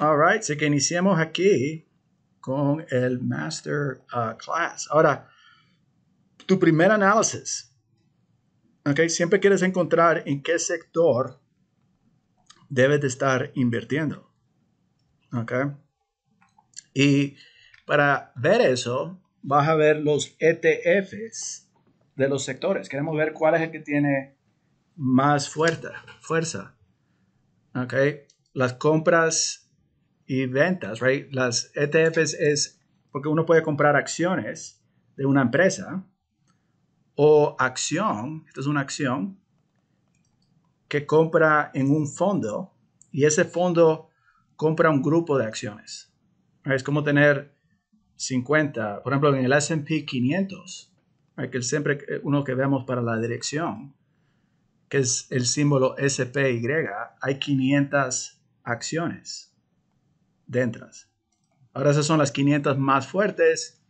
All right, así que iniciamos aquí con el master uh, class. Ahora, tu primer análisis. Okay, siempre quieres encontrar en qué sector debes de estar invirtiendo. Okay. Y para ver eso, vas a ver los ETFs de los sectores. Queremos ver cuál es el que tiene más fuerza. fuerza. Okay. Las compras y ventas, right? Las ETFs es porque uno puede comprar acciones de una empresa o acción, esto es una acción que compra en un fondo y ese fondo compra un grupo de acciones. Es como tener 50, por ejemplo, en el S&P 500, que siempre uno que veamos para la dirección, que es el símbolo SPY, hay 500 acciones dentras. Ahora esas son las 500 más fuertes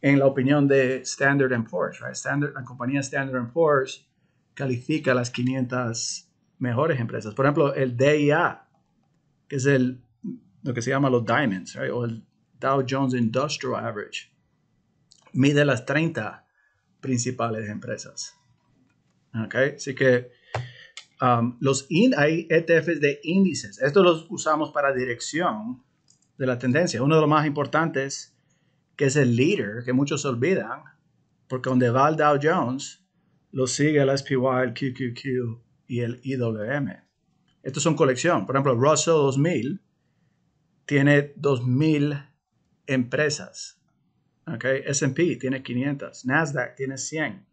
en la opinión de Standard Poor's. la compañía Standard Poor's califica las 500 mejores empresas. Por ejemplo, el DIA, que es el, lo que se llama los Diamonds, o el Dow Jones Industrial Average, mide las 30 principales empresas. Okay? Así que Um, los hay ETFs de índices. Estos los usamos para dirección de la tendencia. Uno de los más importantes, que es el leader, que muchos olvidan, porque donde va el Dow Jones, lo sigue el SPY, el QQQ y el IWM. Estos son colección. Por ejemplo, Russell 2000 tiene 2000 empresas. Okay? S&P tiene 500. Nasdaq tiene 100.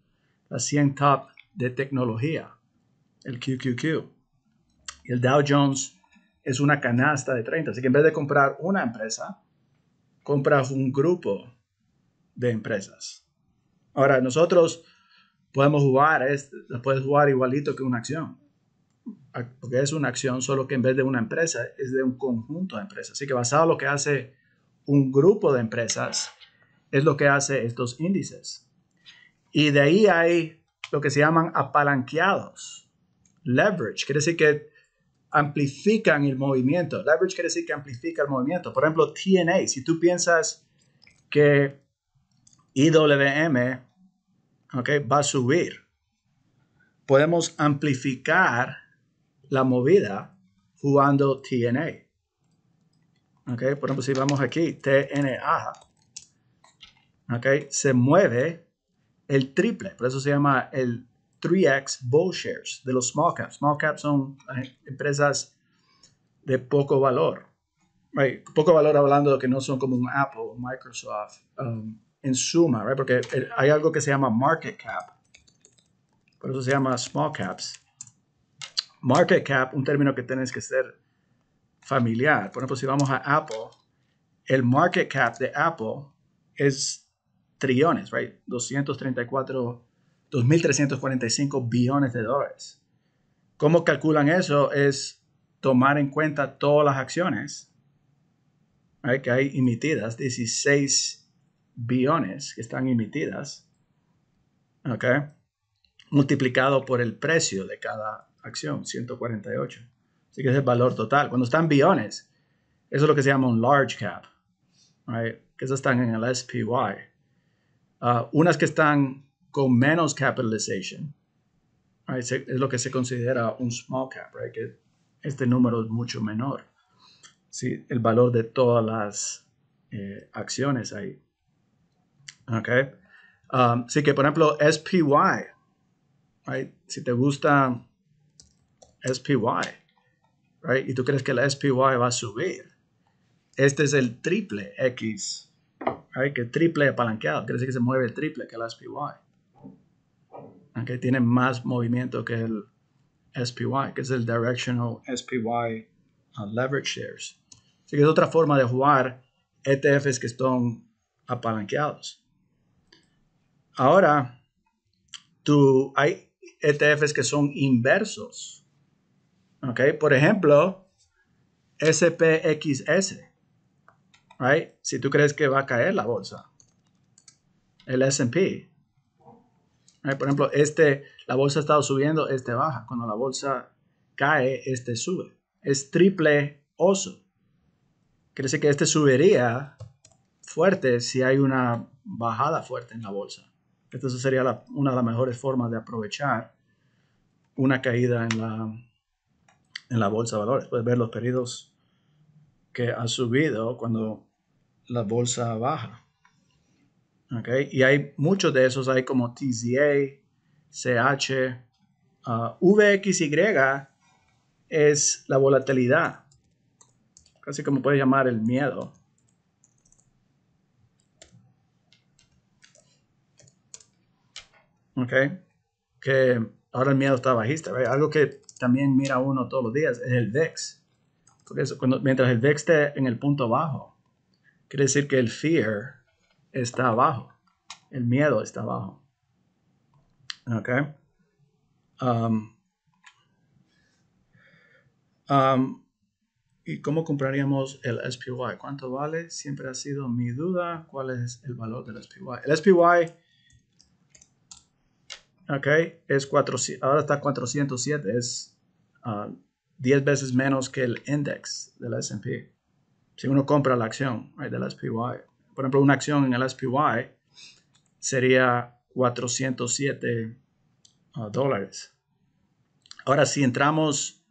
Las 100 top de tecnología el QQQ. Y el Dow Jones es una canasta de 30. Así que en vez de comprar una empresa, compras un grupo de empresas. Ahora, nosotros podemos jugar, es, puedes jugar igualito que una acción. Ah, porque es una acción, solo que en vez de una empresa, es de un conjunto de empresas. Así que basado en lo que hace un grupo de empresas, es lo que hace estos índices. Y de ahí hay lo que se llaman apalanqueados leverage, quiere decir que amplifican el movimiento. Leverage quiere decir que amplifica el movimiento. Por ejemplo, TNA, si tú piensas que IWM okay, va a subir, podemos amplificar la movida jugando TNA. Okay, por ejemplo, si vamos aquí, TNA, okay, se mueve el triple, por eso se llama el 3X Bull Shares de los small caps. Small caps son eh, empresas de poco valor. Poco valor hablando de que no son como un Apple o Microsoft. Um, en suma, right? porque hay algo que se llama market cap. Por eso se llama small caps. Market cap, un término que tienes que ser familiar. Por ejemplo, si vamos a Apple, el market cap de Apple es trillones, right? 234 2.345 billones de dólares. ¿Cómo calculan eso? Es tomar en cuenta todas las acciones que hay emitidas, 16 billones que están emitidas, multiplicado por el precio de cada acción, 148. Así que es el valor total. Cuando están billones, eso es lo que se llama un large cap, que están en el SPY. Ah, unas que están con menos capitalization. es lo que se considera un small cap, que este número es mucho menor. el valor de todas las eh, acciones ahí. okay, Um, que, por ejemplo, SPY. Si te gusta SPY, y tú crees que la SPY va a subir, este es el triple X, right? que triple palanqueado, quiere decir que se mueve el triple que la SPY que tiene más movimiento que el SPY, que es el Directional SPY uh, Leverage Shares. Así que es otra forma de jugar ETFs que están apalanqueados. Ahora, hay ETFs que son inversos. Okay? Por ejemplo, SPXS. Right? Si tú crees que va a caer la bolsa, el SP, eh, por ejemplo, este, la bolsa ha estado subiendo, este baja. Cuando la bolsa cae, este sube. Es triple oso. Quiere que este subiría fuerte si hay una bajada fuerte en la bolsa. Entonces sería una de las mejores formas de aprovechar una caída en la, en la bolsa de valores. Puedes ver los periodos que ha subido cuando la bolsa baja. Okay? Y hay muchos de esos, hay como TCA, CH, uh, VXY es la volatilidad, casi como puede llamar el miedo. Okay, Que ahora el miedo está bajista. Algo que también mira uno todos los días es el VEX. Porque mientras el VEX esté en el punto bajo, quiere decir que el fear está abajo. El miedo está abajo. okay um, um, ¿Y cómo compraríamos el SPY? ¿Cuánto vale? Siempre ha sido mi duda cuál es el valor del SPY. El SPY, okay es 400, ahora está 407, es 10 ah, veces menos que el index del S&P. Si uno compra la acción del SPY, por ejemplo, una acción en el SPY sería 407 ah, dólares. Ahora, si entramos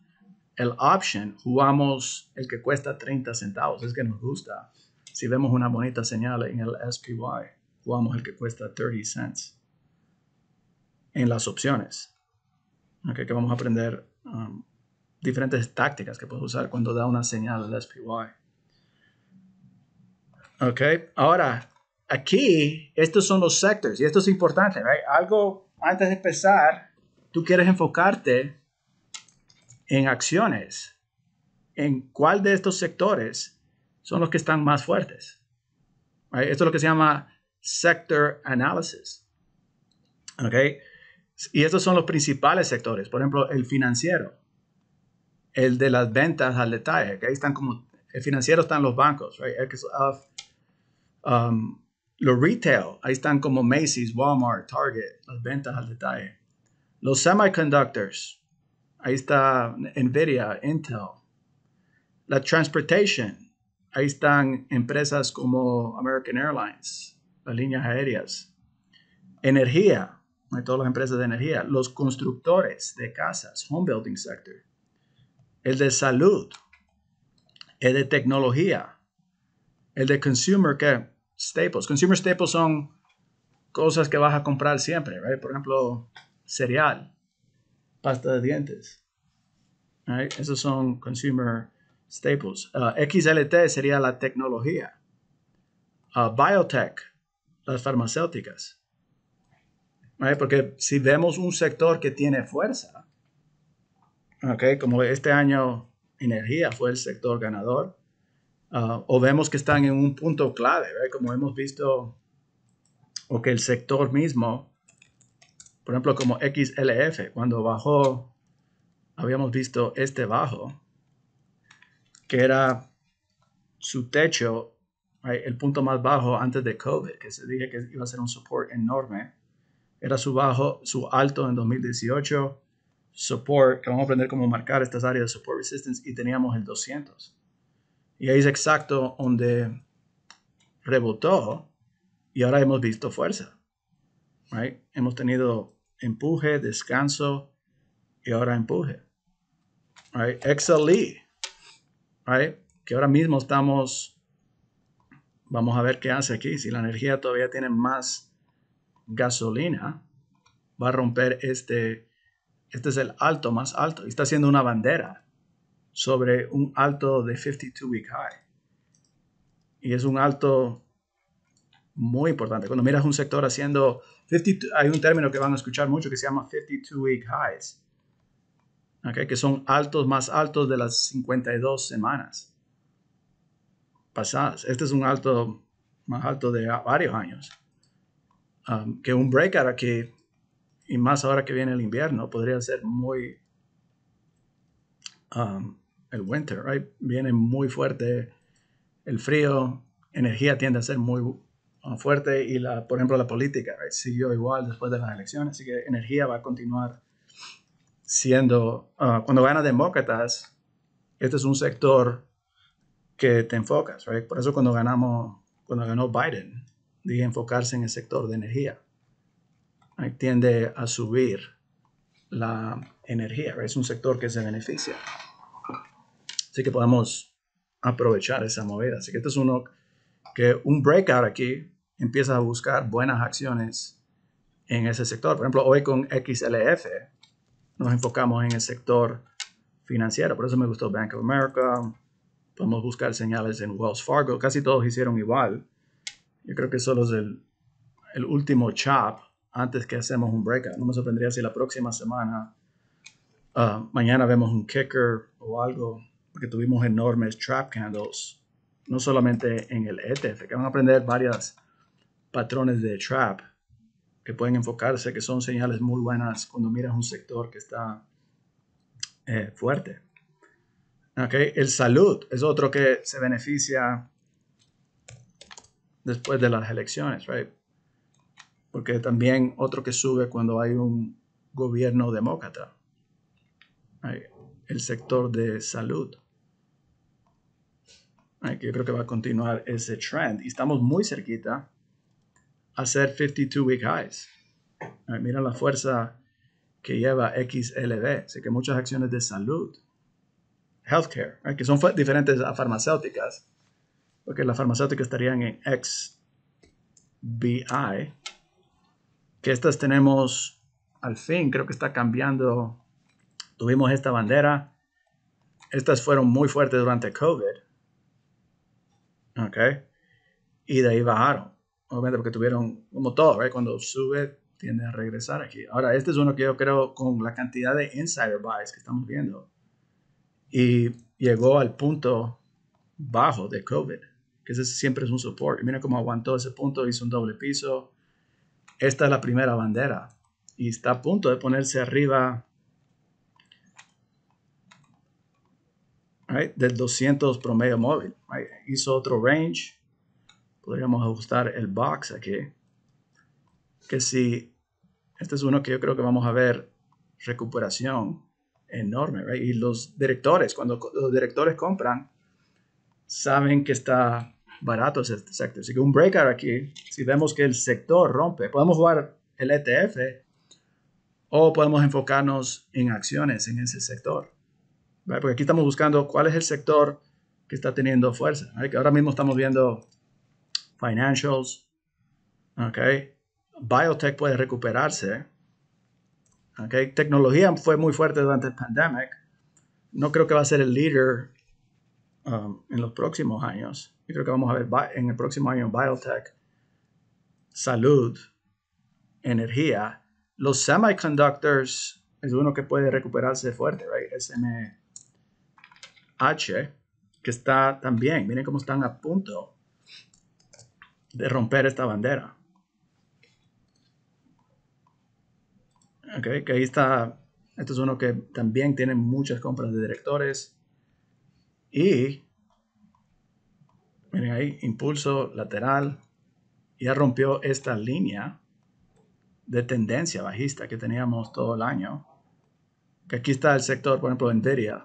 el option, jugamos el que cuesta 30 centavos, es que nos gusta. Si vemos una bonita señal en el SPY, jugamos el que cuesta 30 cents en las opciones. Aquí que vamos a aprender um, diferentes tácticas que puedes usar cuando da una señal el SPY. Ok, ahora, aquí, estos son los sectores y esto es importante, Algo antes de empezar, tú quieres enfocarte en acciones, en cuál de estos sectores son los que están más fuertes. Esto es lo que se llama sector analysis. ¿Ok? Y estos son los principales sectores. Por ejemplo, el financiero, el de las ventas al detalle. que Están como, el financiero están los bancos, right? Uh, Um, los retail, ahí están como Macy's, Walmart, Target, las ventas al detalle. Los semiconductors, ahí está Nvidia, Intel. La transportation, ahí están empresas como American Airlines, las líneas aéreas. Energía, hay todas las empresas de energía. Los constructores de casas, home building sector. El de salud, el de tecnología, el de consumer care staples. Consumer staples son cosas que vas a comprar siempre, right? Por ejemplo, cereal, pasta de dientes. Right? Esos son consumer staples. Uh, XLT sería la tecnología. Uh, biotech, las farmacéuticas. Right? Porque si vemos un sector que tiene fuerza, okay, como este año energía fue el sector ganador, Ah, o vemos que están en un punto clave, como hemos visto, o que el sector mismo, por ejemplo, como XLF, cuando bajó, habíamos visto este bajo, que era su techo, el punto más bajo antes de COVID, que se dije que iba a ser un support enorme, era su bajo, su alto en 2018 support, que vamos a aprender cómo marcar estas áreas de support resistance, y teníamos el 200. Y ahí es exacto donde rebotó y ahora hemos visto fuerza. Right? Hemos tenido empuje, descanso y ahora empuje. Right? Excelí. Que ahora mismo estamos, vamos a ver qué hace aquí. Si la energía todavía tiene más gasolina, va a romper este, este es el alto más alto. y Está haciendo una bandera sobre un alto de 52-week high. Y es un alto muy importante. Cuando miras un sector haciendo hay un término que van a escuchar mucho que se llama 52-week highs, okay, que son altos más altos de las 52 semanas pasadas. Este es un alto más alto de varios años. Um, que un breakout aquí, y más ahora que viene el invierno, podría ser muy um, el winter, Viene muy fuerte el frío, energía tiende a ser muy uh, fuerte y, la, por ejemplo, la política siguió igual después de las elecciones, así que energía va a continuar siendo, uh, cuando gana demócratas, este es un sector que te enfocas, Por eso cuando ganamos, cuando ganó Biden, de enfocarse en el sector de energía, tiende a subir la energía, es un sector que se beneficia. Así que podemos aprovechar esa movida. Así que este es uno que un breakout aquí empieza a buscar buenas acciones en ese sector. Por ejemplo, hoy con XLF nos enfocamos en el sector financiero. Por eso me gustó Bank of America. Podemos buscar señales en Wells Fargo. Casi todos hicieron igual. Yo creo que solo es el, último chop antes que hacemos un breakout. No me sorprendería si la próxima semana, ah, mañana vemos un kicker o algo que tuvimos enormes trap candles, no solamente en el ETF, que van a aprender varios patrones de trap que pueden enfocarse, que son señales muy buenas cuando miras un sector que está eh, fuerte. Okay. El salud es otro que se beneficia después de las elecciones, right? Porque también otro que sube cuando hay un gobierno demócrata. El sector de salud que creo que va a continuar ese trend. Y estamos muy cerquita a hacer 52-week highs. Mira la fuerza que lleva XLB. Sé que muchas acciones de salud, healthcare, que son diferentes a farmacéuticas, porque las farmacéuticas estarían en XBI, que estas tenemos al fin, creo que está cambiando. Tuvimos esta bandera. Estas fueron muy fuertes durante COVID y de ahí bajaron, obviamente porque tuvieron, como todo, Cuando sube, tiende a regresar aquí. Ahora, este es uno que yo creo con la cantidad de insider buys que estamos viendo. Y llegó al punto bajo de COVID, que ese siempre es un y Mira cómo aguantó ese punto, hizo un doble piso. Esta es la primera bandera y está a punto de ponerse arriba del 200 promedio móvil. Hizo otro range. Podríamos ajustar el box aquí. Que si, este es uno que yo creo que vamos a ver recuperación enorme. Y los directores, cuando los directores compran, saben que está barato ese sector. Así que un breakout aquí, si vemos que el sector rompe, podemos jugar el ETF o podemos enfocarnos en acciones en ese sector porque aquí estamos buscando cuál es el sector que está teniendo fuerza. Ahora mismo estamos viendo financials, okay. biotech puede recuperarse, okay. tecnología fue muy fuerte durante el pandemic, no creo que va a ser el líder um, en los próximos años. Yo creo que vamos a ver en el próximo año biotech, salud, energía. Los semiconductors es uno que puede recuperarse fuerte, right? SM, e. H, que está también, miren cómo están a punto de romper esta bandera. Ok, que ahí está, esto es uno que también tiene muchas compras de directores. Y, miren ahí, impulso lateral, ya rompió esta línea de tendencia bajista que teníamos todo el año. Que aquí está el sector, por ejemplo, Nvidia,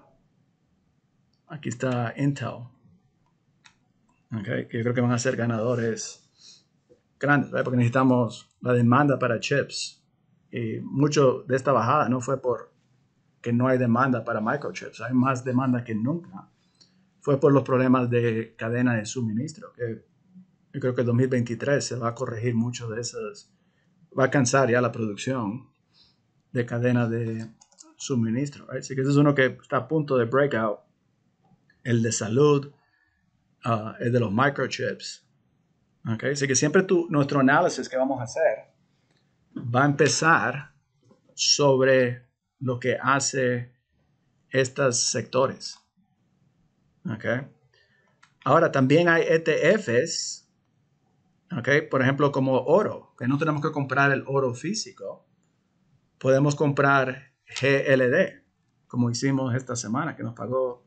Aquí está Intel. que yo creo que van a ser ganadores grandes, porque necesitamos la demanda para chips. Y mucho de esta bajada no fue por que no hay demanda para microchips, hay más demanda que nunca. Fue por los problemas de cadena de suministro, que yo creo que en 2023 se va a corregir mucho de esas, va a cansar ya la producción de cadena de suministro. Así que ese es uno que está a punto de breakout el de salud, ah, el de los microchips. ¿Okay? Así que siempre nuestro análisis que vamos a hacer va a empezar sobre lo que hace estos sectores. Ahora, también hay ETFs, ¿okay? por ejemplo, como oro, que no tenemos que comprar el oro físico. Podemos comprar GLD, como hicimos esta semana, que nos pagó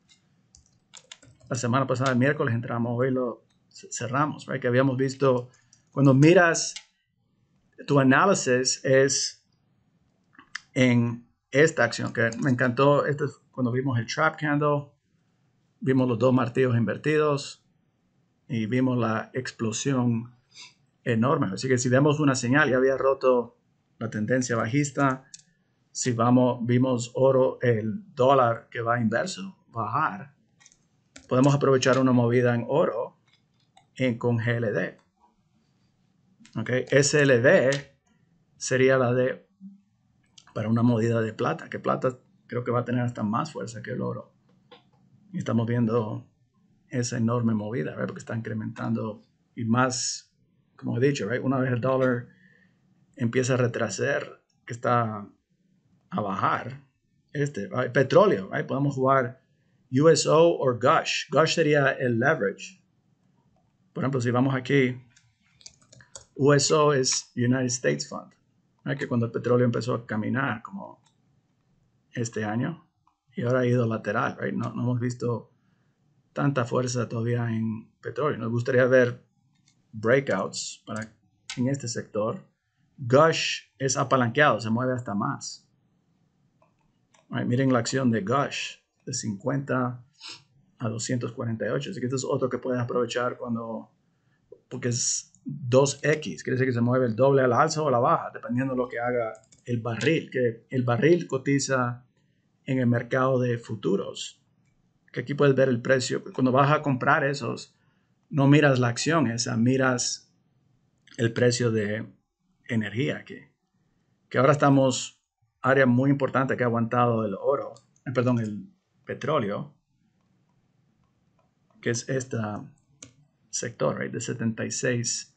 la semana pasada, el miércoles entramos, hoy lo cerramos, que habíamos visto, cuando miras tu análisis es en esta acción, que me encantó, Esto cuando vimos el trap candle, vimos los dos martillos invertidos y vimos la explosión enorme. Así que si vemos una señal, ya había roto la tendencia bajista, si vamos, vimos oro, el dólar que va inverso, bajar podemos aprovechar una movida en oro en, con GLD. Okay. SLD sería la de para una movida de plata, que plata creo que va a tener hasta más fuerza que el oro. Y estamos viendo esa enorme movida, porque está incrementando y más, como he dicho, una vez el dólar empieza a retrasar, que está a bajar, este, petróleo, petróleo, podemos jugar USO o Gush. Gush sería el leverage. Por ejemplo, si vamos aquí, USO es United States Fund, que cuando el petróleo empezó a caminar como este año, y ahora ha ido lateral, no, hemos visto tanta fuerza todavía en petróleo. Nos gustaría ver breakouts para, en este sector. Gush es apalanqueado, se mueve hasta más. Miren la acción de Gush de 50 a 248. Así que esto es otro que puedes aprovechar cuando, porque es 2X, quiere decir que se mueve el doble a la alza o a la baja, dependiendo de lo que haga el barril, que el barril cotiza en el mercado de futuros, que aquí puedes ver el precio. Cuando vas a comprar esos, no miras la acción esa, miras el precio de energía, que, que ahora estamos, área muy importante que ha aguantado el oro, eh, perdón, el, petróleo, que es este sector de 76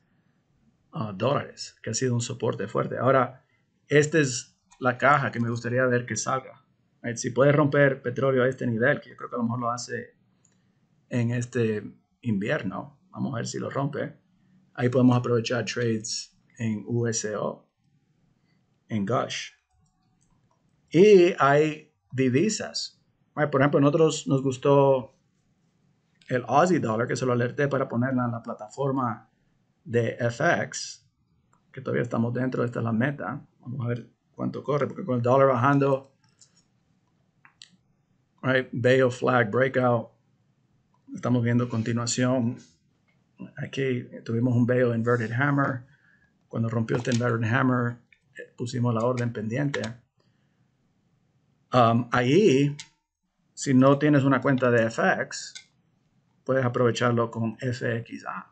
ah, dólares, que ha sido un soporte fuerte. Ahora, esta es la caja que me gustaría ver que salga. Si puede romper petróleo a este nivel, que yo creo que a lo mejor lo hace en este invierno, vamos a ver si lo rompe. Ahí podemos aprovechar trades en USO, en Gush. Y hay divisas por ejemplo, nosotros nos gustó el Aussie Dollar, que se lo alerté para ponerla en la plataforma de FX, que todavía estamos dentro, esta es la meta. Vamos a ver cuánto corre, porque con el dólar bajando, right, Bail, Flag Breakout, estamos viendo continuación. Aquí tuvimos un bail, Inverted Hammer. Cuando rompió este Inverted Hammer, eh, pusimos la orden pendiente. Um, ahí si no tienes una cuenta de FX, puedes aprovecharlo con FXA.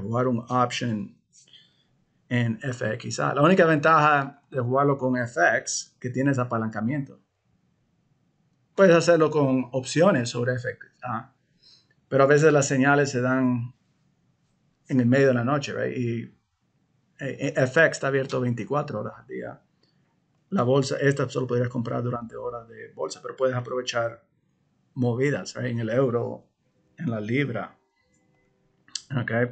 jugar un option en FXA. La única ventaja de jugarlo con FX que tienes apalancamiento. Puedes hacerlo con opciones sobre FXA, pero a veces las señales se dan en el medio de la noche, ¿verdad? Y eh, eh, FX está abierto 24 horas al día la bolsa, esta solo podrías comprar durante horas de bolsa, pero puedes aprovechar movidas en el euro, en la libra, okay?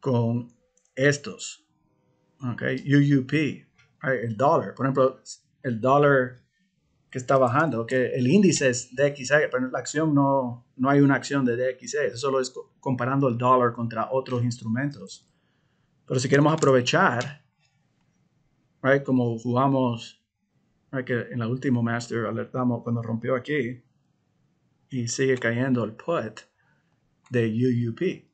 con estos, okay? UUP, el dólar, por ejemplo, el dólar que está bajando, que el índice es DXA, pero la acción no, no hay una acción de DXA. eso solo es comparando el dólar contra otros instrumentos. Pero si queremos aprovechar, right, como jugamos Ah, que en la último master alertamos cuando rompió aquí y sigue cayendo el put de UUP.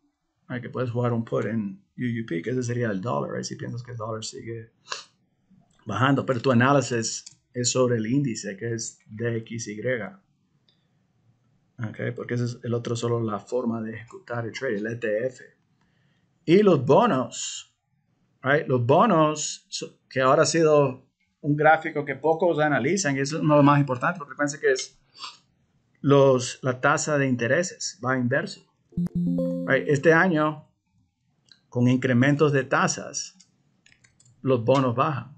Ah, que puedes jugar un put en UUP, que ese sería el dólar, si piensas que el dólar sigue bajando, pero tu análisis es sobre el índice que es DXY. porque ese es el otro solo la forma de ejecutar el trade, el ETF. Y los bonos, los bonos que ahora ha sido un gráfico que pocos analizan, y eso es uno de los más importantes, porque piensen que es los, la tasa de intereses, va inverso. Este año, con incrementos de tasas, los bonos bajan.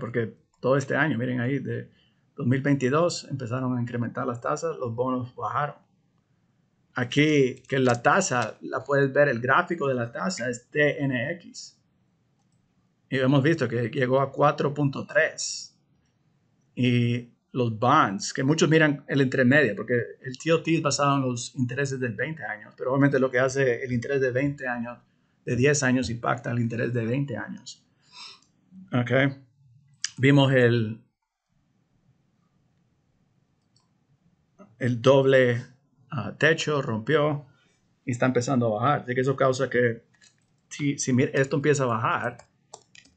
Porque todo este año, miren ahí, de 2022 empezaron a incrementar las tasas, los bonos bajaron. Aquí, que la tasa, la puedes ver, el gráfico de la tasa es TNX. Y hemos visto que llegó a 4.3. Y los bonds, que muchos miran el entremedio, porque el TOT es basado en los intereses de 20 años, pero obviamente lo que hace el interés de 20 años, de 10 años, impacta el interés de 20 años. Ok. Vimos el, el doble ah, techo, rompió y está empezando a bajar. Así que eso causa que si, si esto empieza a bajar,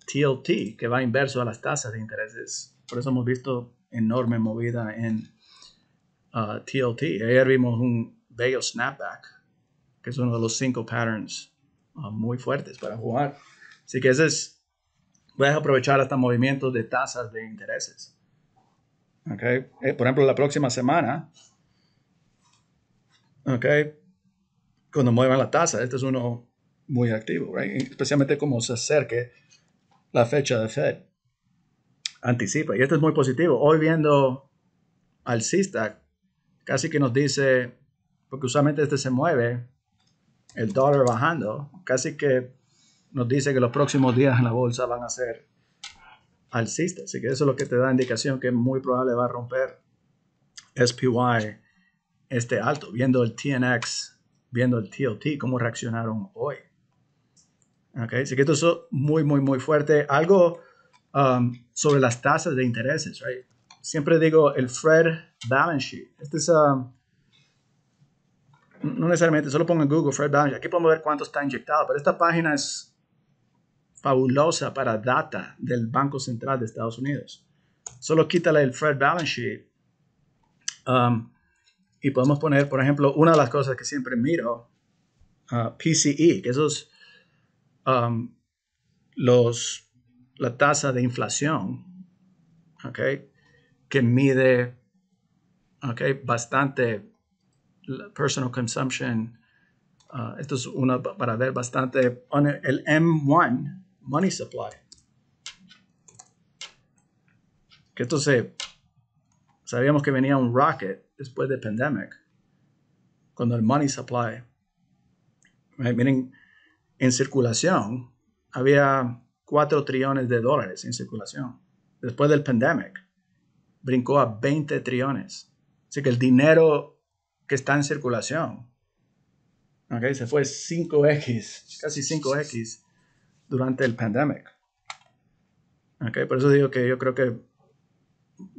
TLT, que va inverso a las tasas de intereses. Por eso hemos visto enorme movida en TLT. Uh, Ayer vimos un bello snapback, que es uno de los cinco patterns uh, muy fuertes para jugar. Así que ese es, puedes aprovechar hasta movimientos de tasas de intereses. Okay. Eh, por ejemplo, la próxima semana, okay, cuando muevan la tasa, este es uno muy activo, especialmente como se acerque la fecha de Fed. Anticipa, y esto es muy positivo. Hoy viendo al casi que nos dice, porque usualmente este se mueve, el dólar bajando, casi que nos dice que los próximos días en la bolsa van a ser alcistas. Así que eso es lo que te da indicación que muy probable va a romper SPY este alto, viendo el TNX, viendo el TOT, cómo reaccionaron hoy. Okay, así que esto es muy, muy, muy fuerte. Algo um, sobre las tasas de intereses, right? Siempre digo el Fred Balance Sheet. Este es, um, no necesariamente, solo pongo en Google Fred Balance Aquí podemos ver cuánto está inyectado, pero esta página es fabulosa para data del Banco Central de Estados Unidos. Solo quítale el Fred Balance Sheet. Um, y podemos poner, por ejemplo, una de las cosas que siempre miro, uh, PCE, que es Um, los, la tasa de inflación, okay, que mide bastante personal consumption. Uh, esto es una para ver bastante el M1, Money Supply. Que entonces sabíamos que venía un rocket después de pandemic, con el Money Supply. Eh, miren, en circulación, había 4 trillones de dólares en circulación. Después del pandemic, brincó a 20 trillones. Así que el dinero que está en circulación okay, se fue 5x, casi 5x durante el pandemic. Okay, por eso digo que yo creo que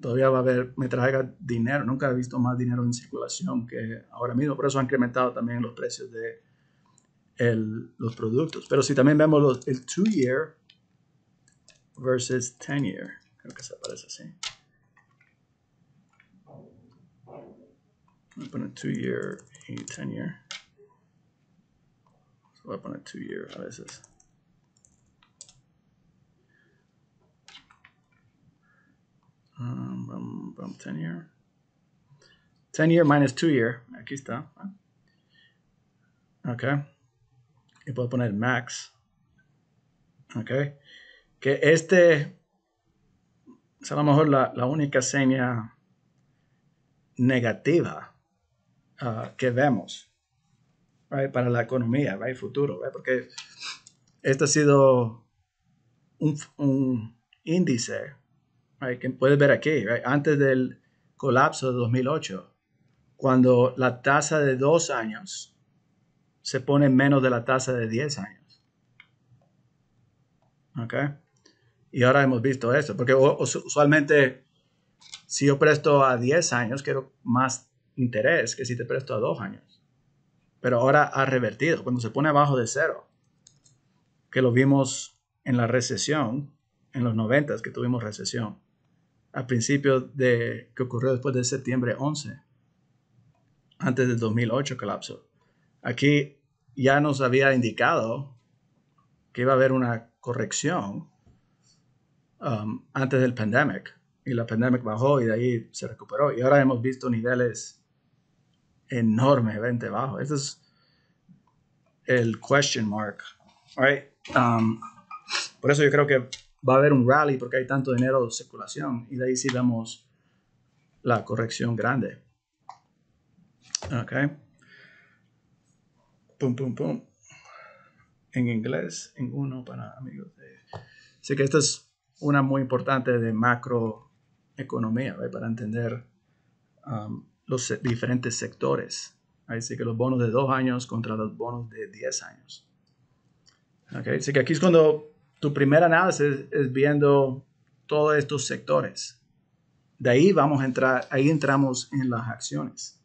todavía va a haber, me traiga dinero. Nunca he visto más dinero en circulación que ahora mismo. Por eso han incrementado también los precios de el, los productos. Pero si también vemos los, el 2-year versus 10-year, creo que se aparece así. Voy a poner 2-year y 10-year. Voy a poner 2-year a veces. Um, bum, 10 year. 10 year minus 2 year. Aquí está. Ok y puedo poner max. ¿Ok? Que este es a lo mejor la, única seña negativa ah, que vemos para la economía, right, futuro, porque este ha sido un, un índice que puedes ver aquí, antes del colapso de 2008, cuando la tasa de dos años se pone menos de la tasa de 10 años. ¿Ok? Y ahora hemos visto esto, porque usualmente si yo presto a 10 años, quiero más interés que si te presto a 2 años. Pero ahora ha revertido, cuando se pone abajo de cero, que lo vimos en la recesión, en los 90 que tuvimos recesión, al principio de, que ocurrió después de septiembre 11, antes del 2008 colapso. Aquí ya nos había indicado que iba a haber una corrección um, antes del pandemic. Y la pandemic bajó y de ahí se recuperó. Y ahora hemos visto niveles enormemente bajos. Este es el question mark. Right? Um, por eso yo creo que va a haber un rally porque hay tanto dinero de circulación. Y de ahí sí vemos la corrección grande. Okay pum, pum, pum, en inglés, en uno para amigos. Así que esta es una muy importante de macroeconomía, para entender um, los diferentes sectores. Así que los bonos de dos años contra los bonos de 10 años. Okay, así que aquí es cuando tu primer análisis es viendo todos estos sectores. De ahí vamos a entrar, ahí entramos en las acciones.